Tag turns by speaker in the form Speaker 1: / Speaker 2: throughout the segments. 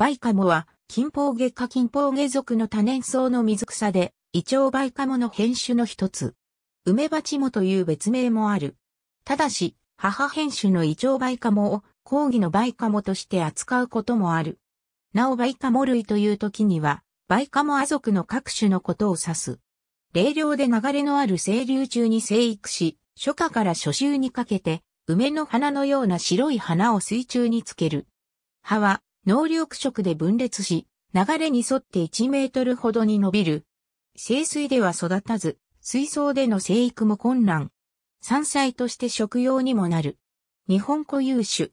Speaker 1: バイカモは、金峰下科金峰下属の多年草の水草で、イチョウバイカモの変種の一つ。梅鉢もという別名もある。ただし、母変種のイチョウバイカモを講義のバイカモとして扱うこともある。なおバイカモ類という時には、バイカモア族の各種のことを指す。霊涼で流れのある清流中に生育し、初夏から初秋にかけて、梅の花のような白い花を水中につける。葉は能力色で分裂し、流れに沿って1メートルほどに伸びる。清水では育たず、水槽での生育も困難。山菜として食用にもなる。日本固有種。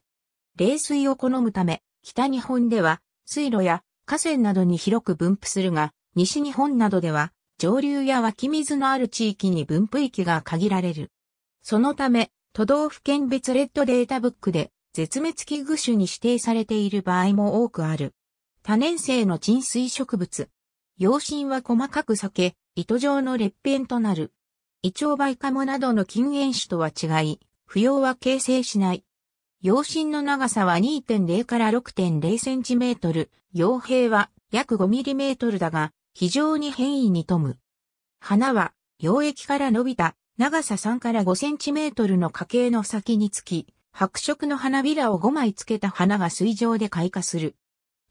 Speaker 1: 冷水を好むため、北日本では水路や河川などに広く分布するが、西日本などでは上流や湧き水のある地域に分布域が限られる。そのため、都道府県別レッドデータブックで絶滅危惧種に指定されている場合も多くある。多年生の沈水植物。葉芯は細かく裂け、糸状の裂片となる。胃腸イカモなどの禁煙種とは違い、不要は形成しない。葉芯の長さは2.0から6.0センチメートル、葉柄は約5ミリメートルだが、非常に変異に富む。花は、溶液から伸びた、長さ3から5センチメートルの花茎の先につき、白色の花びらを5枚つけた花が水上で開花する。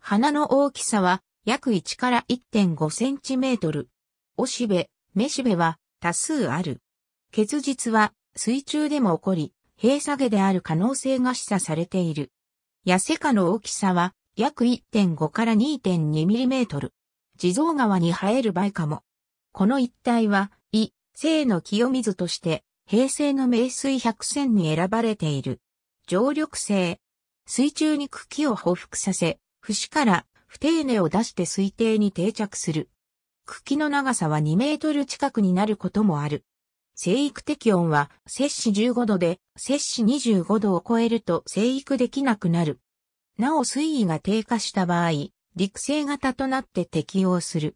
Speaker 1: 花の大きさは約1から1.5センチメートル。おしべ、めしべは多数ある。結実は水中でも起こり、閉鎖下である可能性が示唆されている。痩せ花の大きさは約1.5から2.2ミリメートル。地蔵川に生える合かも。この一帯は、異、性の清水として、平成の名水百選に選ばれている。常緑性。水中に茎を匍匐させ、節から不定根を出して水底に定着する。茎の長さは2メートル近くになることもある。生育適温は摂氏15度で、摂氏25度を超えると生育できなくなる。なお水位が低下した場合、陸生型となって適応する。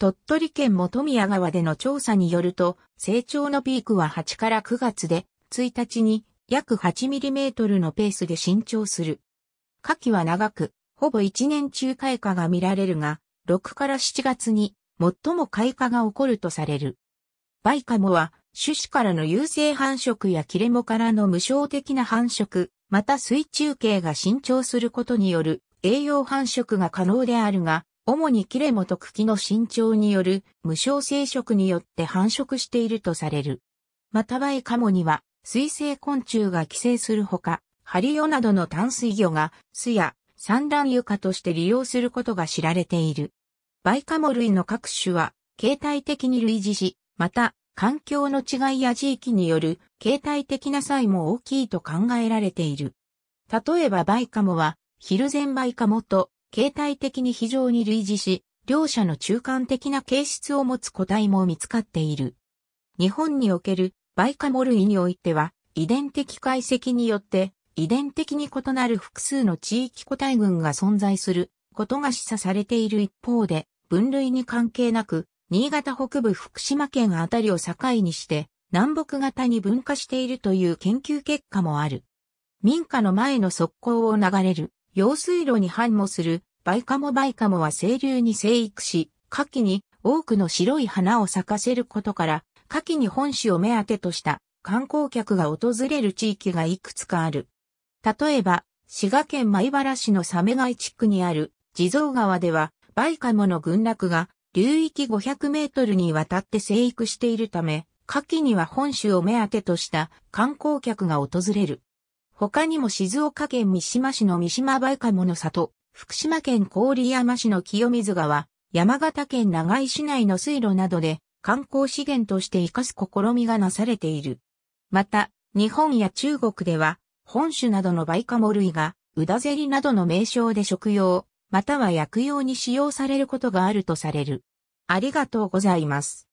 Speaker 1: 鳥取県本宮川での調査によると、成長のピークは8から9月で、1日に約 8mm のペースで伸長する。夏季は長く、ほぼ一年中開花が見られるが、6から7月に最も開花が起こるとされる。バイカモは、種子からの優性繁殖や切れ藻からの無償的な繁殖、また水中系が伸長することによる栄養繁殖が可能であるが、主に切れ藻と茎の伸長による無償生殖によって繁殖しているとされる。またバイカモには水生昆虫が寄生するほか、ハリオなどの淡水魚が巣や産卵床として利用することが知られている。バイカモ類の各種は、形態的に類似し、また、環境の違いや地域による形態的な差異も大きいと考えられている。例えばバイカモは、ヒルゼンバイカモと形態的に非常に類似し、両者の中間的な形質を持つ個体も見つかっている。日本におけるバイカモ類においては、遺伝的解析によって、遺伝的に異なる複数の地域個体群が存在することが示唆されている一方で、分類に関係なく、新潟北部福島県あたりを境にして、南北型に分化しているという研究結果もある。民家の前の側溝を流れる、用水路に反もする、バイカモバイカモは清流に生育し、夏季に多くの白い花を咲かせることから、夏季に本市を目当てとした観光客が訪れる地域がいくつかある。例えば、滋賀県米原市のサメガイ地区にある地蔵川では、バイカモの群落が流域500メートルにわたって生育しているため、夏季には本州を目当てとした観光客が訪れる。他にも静岡県三島市の三島バイカモの里、福島県郡山市の清水川、山形県長井市内の水路などで観光資源として活かす試みがなされている。また、日本や中国では、本種などのバイカモ類が、ウダゼリなどの名称で食用、または薬用に使用されることがあるとされる。ありがとうございます。